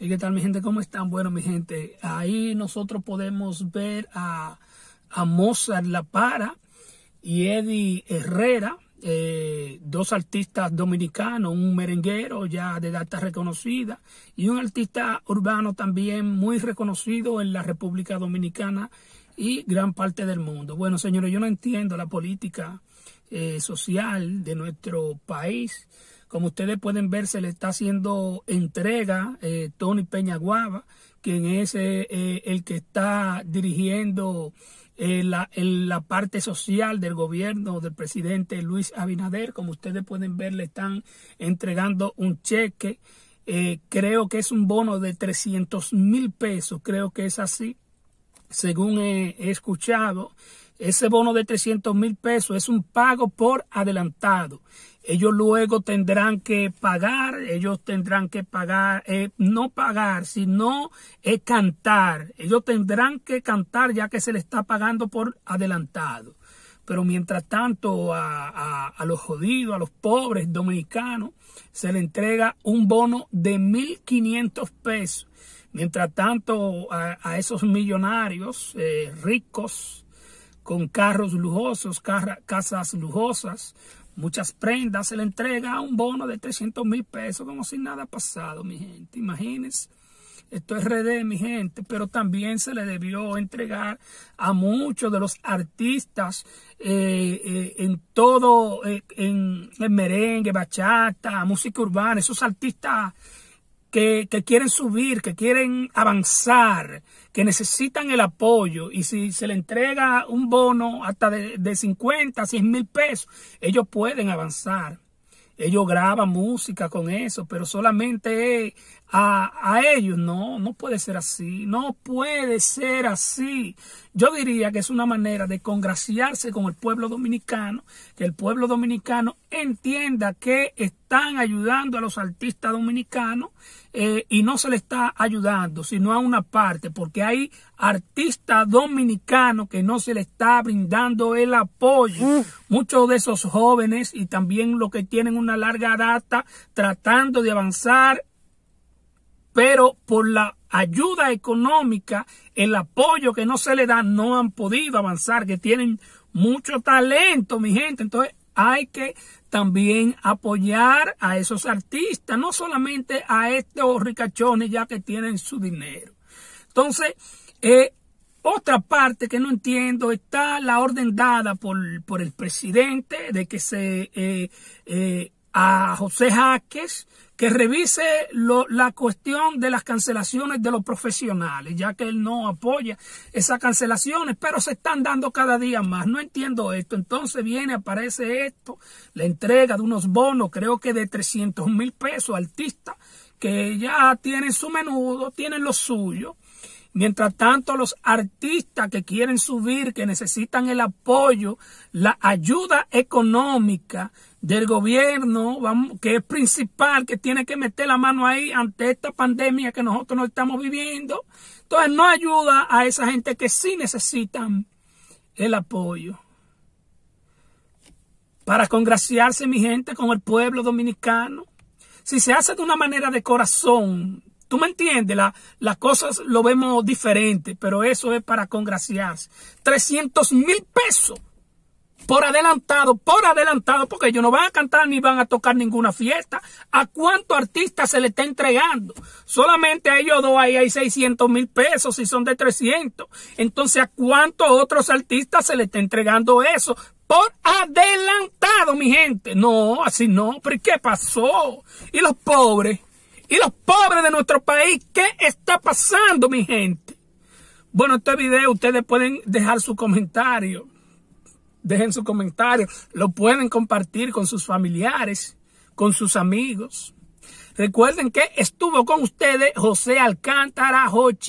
Eh, ¿Qué tal mi gente? ¿Cómo están? Bueno, mi gente, ahí nosotros podemos ver a, Mozart La Para y Eddie Herrera, eh, dos artistas dominicanos, un merenguero ya de data reconocida y un artista urbano también muy reconocido en la República Dominicana y gran parte del mundo. Bueno, señores, yo no entiendo la política eh, social de nuestro país como ustedes pueden ver, se le está haciendo entrega a eh, Tony Peñaguaba, quien es eh, eh, el que está dirigiendo la, la parte social del gobierno del presidente Luis Abinader. Como ustedes pueden ver, le están entregando un cheque. creo que es un bono de 300 mil pesos, creo que es así, según he escuchado. Ese bono de 300 mil pesos es un pago por adelantado. Ellos luego tendrán que pagar, ellos tendrán que pagar, eh, no pagar, sino eh, cantar. Ellos tendrán que cantar ya que se le está pagando por adelantado. Pero mientras tanto a, los jodidos, a los pobres dominicanos, se le entrega un bono de 1.500 pesos. Mientras tanto a, esos millonarios eh, ricos, con carros lujosos, casas lujosas, muchas prendas. Se le entrega un bono de 300 mil pesos como si nada ha pasado, mi gente. Imagínense. Esto es RD, mi gente, pero también se le debió entregar a muchos de los artistas eh, eh, en todo, eh, en merengue, bachata, música urbana, esos artistas que, quieren subir, que quieren avanzar, que necesitan el apoyo y si se le entrega un bono hasta de, de 50, 100 mil pesos, ellos pueden avanzar. Ellos graban música con eso, pero solamente a, a, ellos. No, no puede ser así. No puede ser así. Yo diría que es una manera de congraciarse con el pueblo dominicano, que el pueblo dominicano entienda que están ayudando a los artistas dominicanos eh, y no se le está ayudando, sino a una parte, porque hay artistas dominicanos que no se le está brindando el apoyo. Muchos de esos jóvenes y también los que tienen una larga data tratando de avanzar, pero por la ayuda económica, el apoyo que no se le da, no han podido avanzar, que tienen mucho talento, mi gente. Entonces, hay que también apoyar a esos artistas, no solamente a estos ricachones ya que tienen su dinero. Entonces, eh, otra parte que no entiendo está la orden dada por, el presidente de que se eh, eh, a José Jaques que revise la cuestión de las cancelaciones de los profesionales, ya que él no apoya esas cancelaciones, pero se están dando cada día más. No entiendo esto. Entonces viene, aparece esto, la entrega de unos bonos, creo que de 300 mil pesos, artistas que ya tienen su menudo, tienen lo suyo. Mientras tanto, los artistas que quieren subir, que necesitan el apoyo, la ayuda económica del gobierno, que es principal, que tiene que meter la mano ahí ante esta pandemia que nosotros no estamos viviendo. Entonces, no ayuda a esa gente que sí necesitan el apoyo. Para congraciarse mi gente con el pueblo dominicano. Si se hace de una manera de corazón, Tú me entiendes, la, las cosas lo vemos diferente, pero eso es para congraciarse. 300 mil pesos por adelantado, por adelantado, porque ellos no van a cantar ni van a tocar ninguna fiesta. ¿A cuánto artista se le está entregando? Solamente a ellos dos ahí hay 600 mil pesos y son de 300. Entonces, ¿a cuántos otros artistas se le está entregando eso? Por adelantado, mi gente. No, así no. ¿Pero qué pasó? ¿Y los pobres? y los pobres de nuestro país. ¿Qué está pasando, mi gente? Bueno, este video ustedes pueden dejar su comentario. Dejen su comentario. Lo pueden compartir con sus familiares, con sus amigos. Recuerden que estuvo con ustedes José Alcántara Hochi.